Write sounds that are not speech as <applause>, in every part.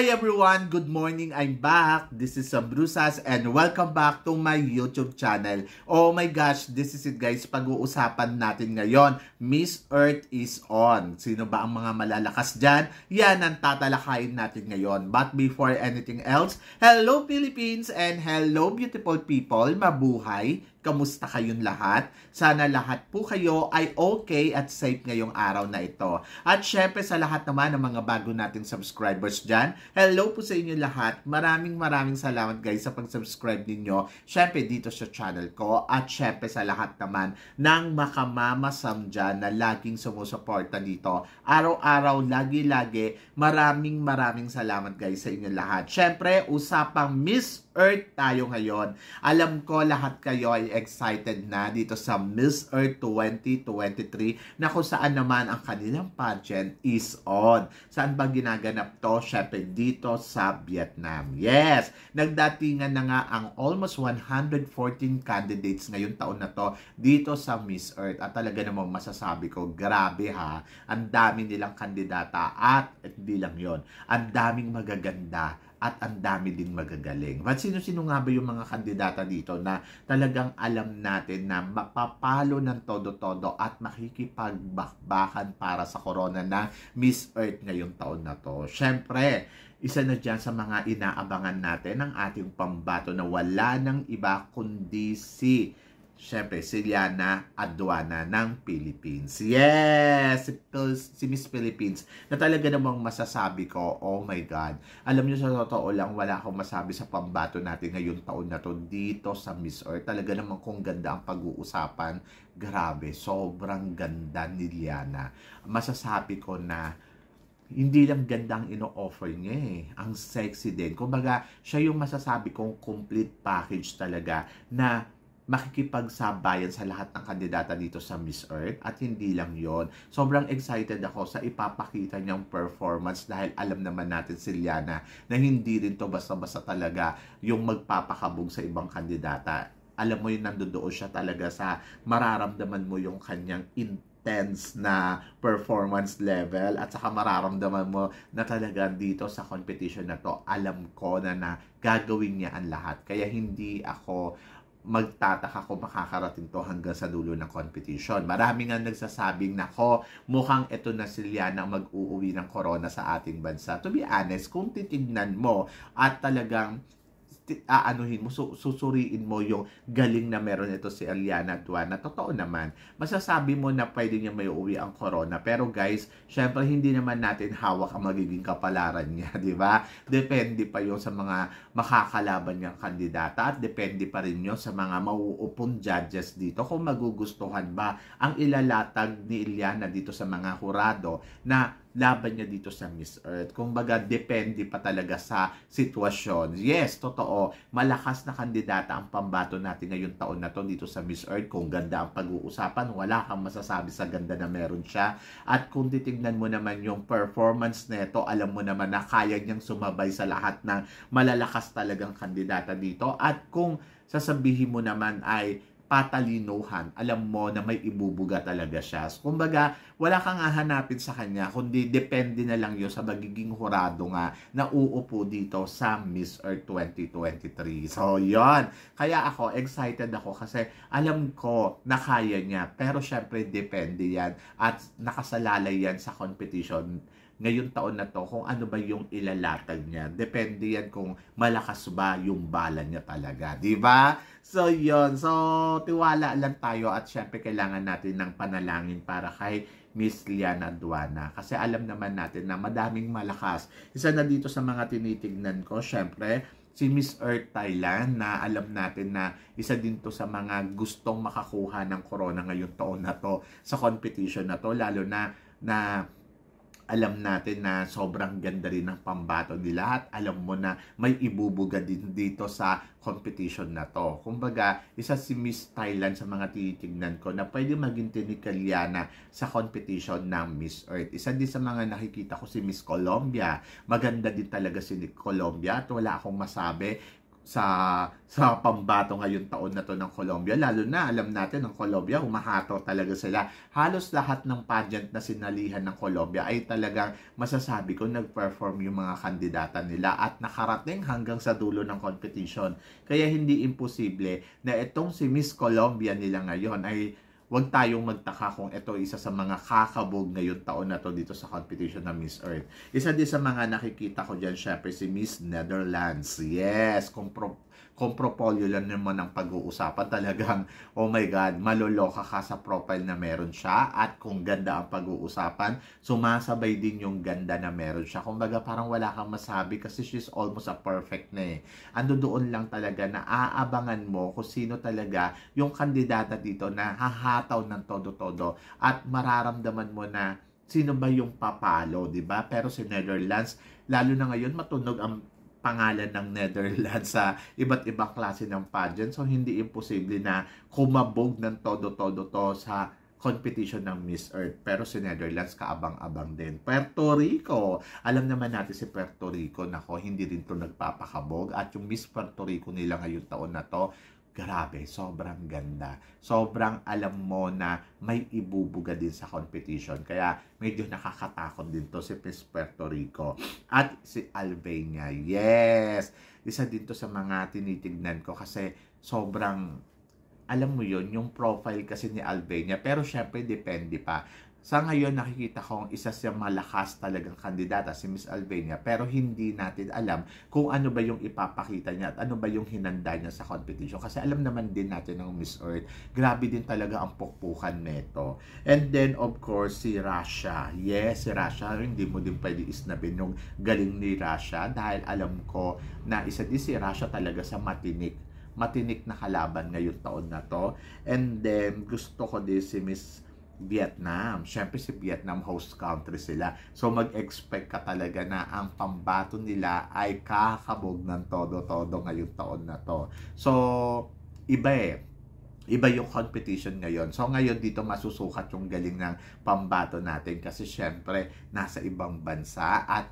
Hi everyone! Good morning! I'm back! This is Sam and welcome back to my YouTube channel. Oh my gosh! This is it guys! Pag-uusapan natin ngayon, Miss Earth is on. Sino ba ang mga malalakas dyan? Yan ang tatalakayin natin ngayon. But before anything else, hello Philippines and hello beautiful people! Mabuhay! Kamusta kayong lahat? Sana lahat po kayo ay okay at safe ngayong araw na ito. At syempre sa lahat naman ng mga bago nating subscribers dyan, hello po sa inyo lahat. Maraming maraming salamat guys sa pag-subscribe ninyo. Syempre dito sa channel ko at syempre sa lahat naman ng makamamasam dyan na laging sumusuporta dito. Araw-araw, lagi-lagi, maraming maraming salamat guys sa inyo lahat. Syempre, usapang Miss Earth tayo ngayon. Alam ko lahat kayo ay excited na dito sa Miss Earth 2023 na kung saan naman ang kanilang pageant is on. Saan ba ginaganap to? Siyempre dito sa Vietnam. Yes! Nagdatingan na nga ang almost 114 candidates ngayon taon na to dito sa Miss Earth. At talaga namang masasabi ko, grabe ha. Ang dami nilang kandidata at hindi lang yon. Ang daming magaganda at ang dami din magagaling. But sino-sino nga ba yung mga kandidata dito na talagang alam natin na mapapalo ng todo-todo at makikipagbakbakan para sa corona na Miss Earth ngayong taon na to? Siyempre, isa na dyan sa mga inaabangan natin ang ating pambato na wala ng iba kundi si Siyempre, si Liana Aduana ng Philippines. Yes! Si Miss Philippines na talaga namang masasabi ko, oh my God. Alam niyo sa totoo lang, wala akong masabi sa pambato natin ngayong taon na to dito sa Miss Earth. Talaga namang kung ganda ang pag-uusapan. Grabe, sobrang ganda ni Liana. Masasabi ko na hindi lang ganda ang ino-offer niya eh. Ang sexy din. Kumbaga, siya yung masasabi kong complete package talaga na makikipagsabayan sa lahat ng kandidata dito sa Miss Earth at hindi lang yon. Sobrang excited ako sa ipapakita niyang performance dahil alam naman natin si Liana na hindi rin to basta-basta talaga yung magpapakabog sa ibang kandidata. Alam mo yun, nandoon siya talaga sa mararamdaman mo yung kanyang intense na performance level at saka mararamdaman mo na talaga dito sa competition na to alam ko na na gagawin niya ang lahat kaya hindi ako magtataka kung makakarating to hanggang sa dulo ng competition. Marami nga nagsasabing, nako, mukhang ito na si Liana mag-uuwi ng corona sa ating bansa. To be honest, kung titignan mo at talagang aanuhin mo, susuriin mo yung galing na meron ito si Eliana Tuan na totoo naman. Masasabi mo na pwede niya may uwi ang corona. Pero guys, syempre hindi naman natin hawak ang magiging kapalaran niya, <laughs> di ba? Depende pa yon sa mga makakalaban niyang kandidata at depende pa rin yon sa mga mauupong judges dito kung magugustuhan ba ang ilalatag ni Eliana dito sa mga hurado na laban niya dito sa Miss Earth. Kumbaga, depende pa talaga sa sitwasyon. Yes, totoo, malakas na kandidata ang pambato natin ngayong taon na to dito sa Miss Earth. Kung ganda ang pag-uusapan, wala kang masasabi sa ganda na meron siya. At kung titingnan mo naman yung performance nito, alam mo naman na kaya niyang sumabay sa lahat ng malalakas talagang kandidata dito. At kung sasabihin mo naman ay patalinuhan, alam mo na may ibubuga talaga siya. So, kumbaga, wala kang hahanapin sa kanya, kundi depende na lang yun sa magiging hurado nga na uupo dito sa Miss Earth 2023. So, yon Kaya ako, excited ako kasi alam ko na kaya niya. Pero, syempre, depende yan at nakasalalay yan sa competition ngayong taon na to kung ano ba yung ilalatag niya. Depende yan kung malakas ba yung bala niya talaga. ba? Diba? So, yon So, tiwala lang tayo at syempre kailangan natin ng panalangin para kay Miss Liana Duana. Kasi alam naman natin na madaming malakas. Isa na dito sa mga tinitignan ko, syempre, si Miss Earth Thailand na alam natin na isa din to sa mga gustong makakuha ng corona ngayong taon na to sa competition na to lalo na na alam natin na sobrang ganda rin ng pambato nila at alam mo na may ibubuga din dito sa competition na to. Kumbaga, isa si Miss Thailand sa mga titignan ko na pwede maging tinikalyana sa competition ng Miss Earth. Isa din sa mga nakikita ko si Miss Colombia. Maganda din talaga si Colombia at wala akong masabi sa sa pambato ngayong taon na to ng Colombia. Lalo na alam natin ng Colombia, humahato talaga sila. Halos lahat ng pageant na sinalihan ng Colombia ay talagang masasabi ko nag-perform yung mga kandidata nila at nakarating hanggang sa dulo ng competition. Kaya hindi imposible na itong si Miss Colombia nila ngayon ay huwag tayong magtaka kung ito isa sa mga kakabog ngayon taon na to dito sa competition ng Miss Earth. Isa din sa mga nakikita ko dyan, syempre, si Miss Netherlands. Yes, kung compropolyo lang naman ang pag-uusapan. Talagang, oh my God, maloloka ka sa profile na meron siya at kung ganda ang pag-uusapan, sumasabay din yung ganda na meron siya. Kung Kumbaga, parang wala kang masabi kasi she's almost a perfect na eh. Ando doon lang talaga na aabangan mo kung sino talaga yung kandidata dito na hahataw ng todo-todo at mararamdaman mo na sino ba yung papalo, 'di ba? Pero si Netherlands lalo na ngayon matunog ang pangalan ng Netherlands sa iba't ibang klase ng pageant. So, hindi imposible na kumabog ng todo-todo to sa competition ng Miss Earth. Pero si Netherlands, kaabang-abang din. Puerto Rico. Alam naman natin si Puerto Rico, nako, hindi rin to nagpapakabog. At yung Miss Puerto Rico nila ngayon taon na to, grabe, sobrang ganda. Sobrang alam mo na may ibubuga din sa competition. Kaya medyo nakakatakot din to si Miss Puerto Rico at si Albania. Yes! Isa din to sa mga tinitignan ko kasi sobrang alam mo yon yung profile kasi ni Albania. Pero syempre, depende pa. Sa ngayon, nakikita kong isa siyang malakas talagang kandidata, si Miss Albania, pero hindi natin alam kung ano ba yung ipapakita niya at ano ba yung hinanda niya sa competition. Kasi alam naman din natin ng Miss Earth, grabe din talaga ang pukpukan nito. And then, of course, si Russia. Yes, si Russia. hindi mo din pwede isnabin yung galing ni Russia. dahil alam ko na isa din si Russia talaga sa matinik matinik na kalaban ngayong taon na to. And then, gusto ko din si Miss Vietnam. Siyempre si Vietnam host country sila. So mag-expect ka talaga na ang pambato nila ay kakabog ng todo-todo ngayong taon na to. So iba eh. Iba yung competition ngayon. So ngayon dito masusukat yung galing ng pambato natin kasi syempre nasa ibang bansa at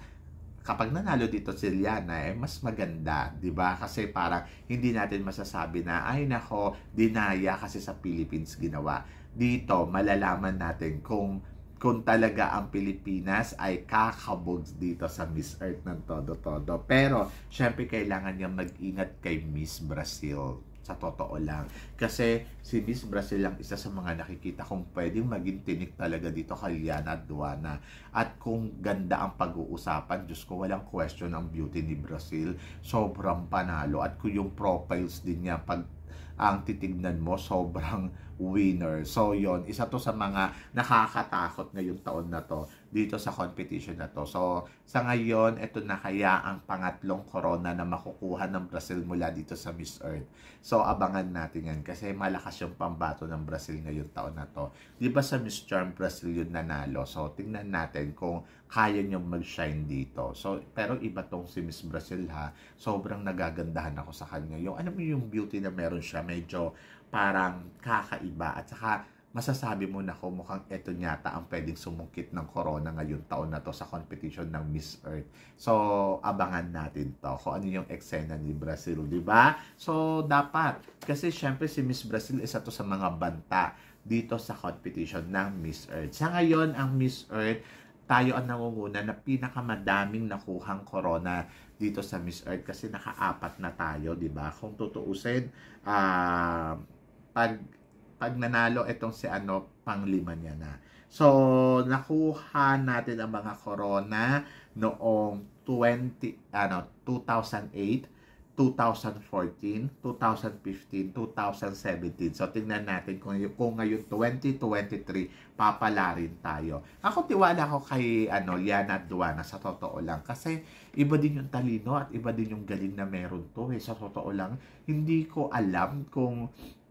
kapag nanalo dito si Liana, eh, mas maganda, di ba? Kasi parang hindi natin masasabi na, ay nako, dinaya kasi sa Philippines ginawa. Dito, malalaman natin kung kung talaga ang Pilipinas ay kakabog dito sa Miss Earth ng todo-todo. Pero, syempre, kailangan niyang mag-ingat kay Miss Brazil sa totoo lang. Kasi si Miss Brazil ang isa sa mga nakikita kong pwedeng maging tinik talaga dito Kalyana at Duana. At kung ganda ang pag-uusapan, Diyos ko, walang question ang beauty ni Brazil. Sobrang panalo. At kung yung profiles din niya, pag ang titignan mo, sobrang winner. So yon isa to sa mga nakakatakot ngayong taon na to dito sa competition na to. So sa ngayon, ito na kaya ang pangatlong corona na makukuha ng Brazil mula dito sa Miss Earth. So abangan natin yan kasi malakas yung pambato ng Brazil ngayong taon na to. Di ba sa Miss Charm Brazil yun nanalo? So tingnan natin kung kaya niyong mag-shine dito. So, pero iba tong si Miss Brazil ha. Sobrang nagagandahan ako sa kanya. Yung, ano mo yung beauty na meron siya, medyo parang kakaiba at saka masasabi mo na ko mukhang eto nyata ang pwedeng sumungkit ng corona ngayon taon na to sa competition ng Miss Earth. So, abangan natin to kung ano yung eksena ni Brazil, di ba? So, dapat. Kasi syempre si Miss Brazil isa to sa mga banta dito sa competition ng Miss Earth. Sa ngayon, ang Miss Earth, tayo ang nangunguna na pinakamadaming nakuhang corona dito sa Miss Earth kasi nakaapat na tayo, di ba? Kung tutuusin, ah... Uh, pag pag nanalo itong si ano, panglima niya na. So, nakuha natin ang mga corona noong 20 ano 2008, 2014, 2015, 2017. So tingnan natin kung kung ngayon 2023 papalarin tayo. Ako tiwala ko kay ano Liana Duana sa totoo lang kasi iba din yung talino at iba din yung galing na meron to eh sa totoo lang. Hindi ko alam kung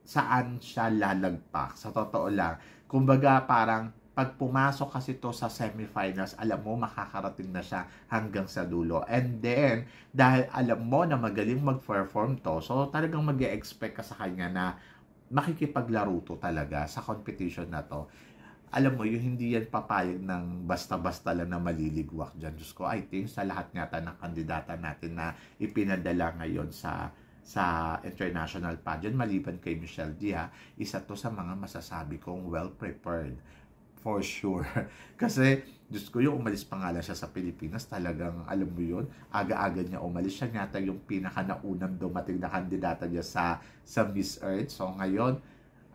saan siya lalagpak. Sa totoo lang, kumbaga parang pag pumasok kasi to sa semifinals, alam mo makakarating na siya hanggang sa dulo. And then, dahil alam mo na magaling mag-perform to, so talagang mag expect ka sa kanya na makikipaglaro to talaga sa competition na to. Alam mo, yung hindi yan papayag ng basta-basta lang na maliligwak dyan. Diyos ko, I think sa lahat yata ng kandidata natin na ipinadala ngayon sa sa international pageant maliban kay Michelle Dia, isa to sa mga masasabi kong well-prepared for sure. <laughs> Kasi, Diyos ko, yung umalis pa nga siya sa Pilipinas, talagang, alam mo yun, aga-aga niya umalis siya. Yata yung pinaka naunang dumating na kandidata niya sa, sa Miss Earth. So, ngayon,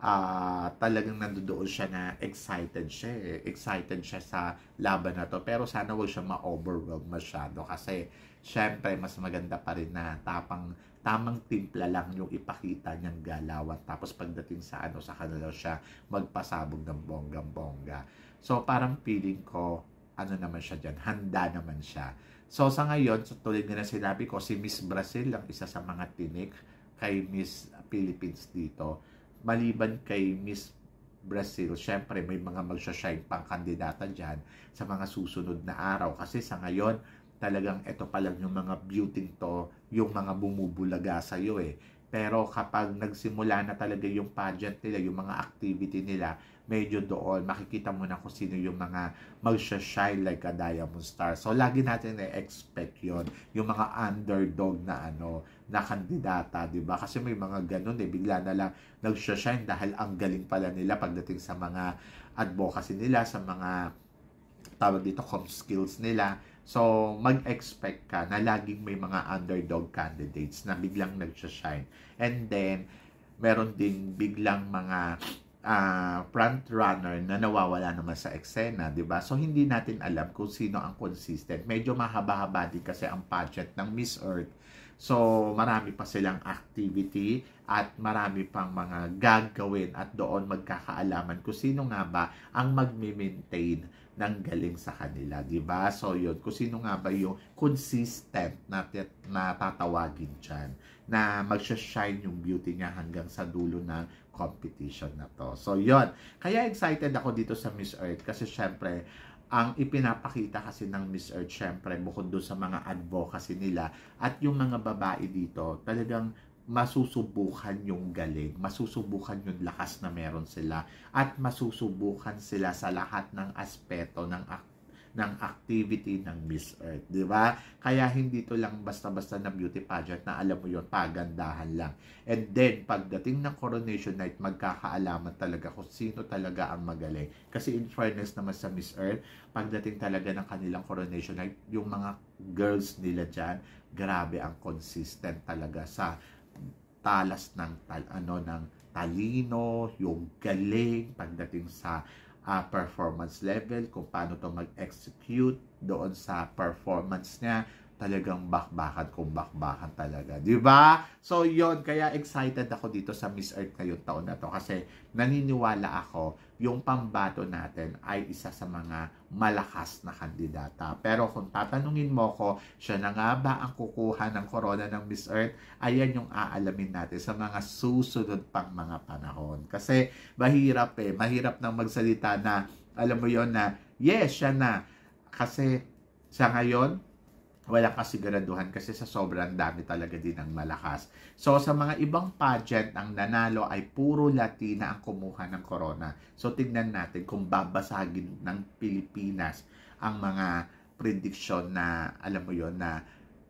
uh, talagang nandoon siya na excited siya. Eh. Excited siya sa laban na to. Pero sana huwag siya ma-overwhelm masyado. Kasi, syempre, mas maganda pa rin na tapang tamang timpla lang yung ipakita niyang galawan tapos pagdating sa ano sa kanila siya magpasabog ng bonggang-bongga. So parang feeling ko ano naman siya diyan, handa naman siya. So sa ngayon, sa so, tuloy na sinabi ko, si Miss Brazil ang isa sa mga tinik kay Miss Philippines dito. Maliban kay Miss Brazil, syempre may mga magsha-shine pang kandidata dyan sa mga susunod na araw. Kasi sa ngayon, talagang ito pa lang yung mga beauty to, yung mga bumubulaga sa iyo eh. Pero kapag nagsimula na talaga yung pageant nila, yung mga activity nila, medyo doon makikita mo na kung sino yung mga magsha-shine like a diamond star. So lagi natin na-expect yon yung mga underdog na ano, na kandidata, 'di ba? Kasi may mga ganun eh bigla na lang nagsha-shine dahil ang galing pala nila pagdating sa mga advocacy nila, sa mga tawag dito com skills nila So, mag-expect ka na laging may mga underdog candidates na biglang nag-shine. And then, meron din biglang mga uh, front runner na nawawala naman sa eksena, 'di ba? So hindi natin alam kung sino ang consistent. Medyo mahaba-haba din kasi ang budget ng Miss Earth. So marami pa silang activity at marami pang mga gagawin at doon magkakaalaman kung sino nga ba ang magme-maintain ng galing sa kanila, 'di ba? So 'yun, kung sino nga ba yung consistent na natatawagin diyan na magsha-shine yung beauty niya hanggang sa dulo ng competition na to. So 'yun. Kaya excited ako dito sa Miss Earth kasi syempre ang ipinapakita kasi ng Miss Earth syempre bukod doon sa mga advocacy nila at yung mga babae dito talagang masusubukan yung galing, masusubukan yung lakas na meron sila, at masusubukan sila sa lahat ng aspeto ng ak- ng activity ng Miss Earth, di ba? Kaya hindi to lang basta-basta na beauty pageant na alam mo yon pagandahan lang. And then, pagdating ng coronation night, magkakaalaman talaga kung sino talaga ang magaling. Kasi in fairness naman sa Miss Earth, pagdating talaga ng kanilang coronation night, yung mga girls nila dyan, grabe ang consistent talaga sa talas ng tal ano ng talino, yung galing pagdating sa uh, performance level, kung paano to mag-execute doon sa performance niya, talagang bakbakan kung bakbakan talaga. ba? Diba? So, yon Kaya excited ako dito sa Miss Earth ngayong taon na to kasi naniniwala ako yung pambato natin ay isa sa mga malakas na kandidata. Pero kung tatanungin mo ko, siya na nga ba ang kukuha ng corona ng Miss Earth? Ayan yung aalamin natin sa mga susunod pang mga panahon. Kasi mahirap eh. Mahirap nang magsalita na alam mo yon na yes, siya na. Kasi sa ngayon, walang kasiguraduhan kasi sa sobrang dami talaga din ang malakas. So sa mga ibang pageant, ang nanalo ay puro Latina ang kumuha ng corona. So tingnan natin kung babasagin ng Pilipinas ang mga prediction na alam mo yon na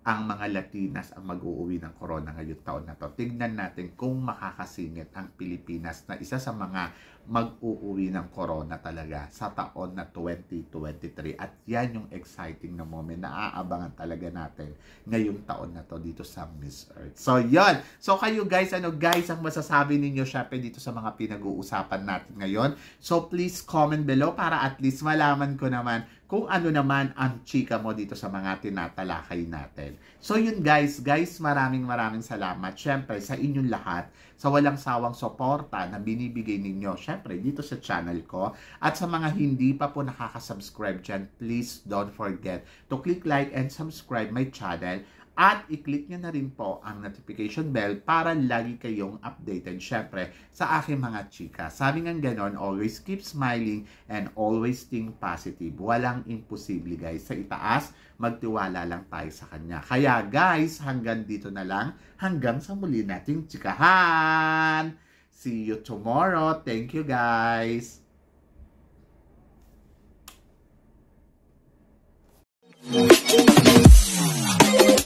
ang mga Latinas ang mag-uuwi ng corona ngayong taon na to. Tingnan natin kung makakasingit ang Pilipinas na isa sa mga mag-uuwi ng corona talaga sa taon na 2023. At yan yung exciting na moment na aabangan talaga natin ngayong taon na to dito sa Miss Earth. So, yon So, kayo guys, ano guys, ang masasabi ninyo syempre dito sa mga pinag-uusapan natin ngayon. So, please comment below para at least malaman ko naman kung ano naman ang chika mo dito sa mga tinatalakay natin. So yun guys, guys maraming maraming salamat syempre sa inyong lahat sa walang sawang suporta na binibigay ninyo, syempre, dito sa channel ko. At sa mga hindi pa po nakakasubscribe dyan, please don't forget to click like and subscribe my channel at i-click nyo na rin po ang notification bell para lagi kayong updated syempre sa aking mga chika. Sabi nga ganon, always keep smiling and always think positive. Walang imposible guys. Sa itaas, magtiwala lang tayo sa kanya. Kaya guys, hanggang dito na lang. Hanggang sa muli nating chikahan. See you tomorrow. Thank you guys. Thank you.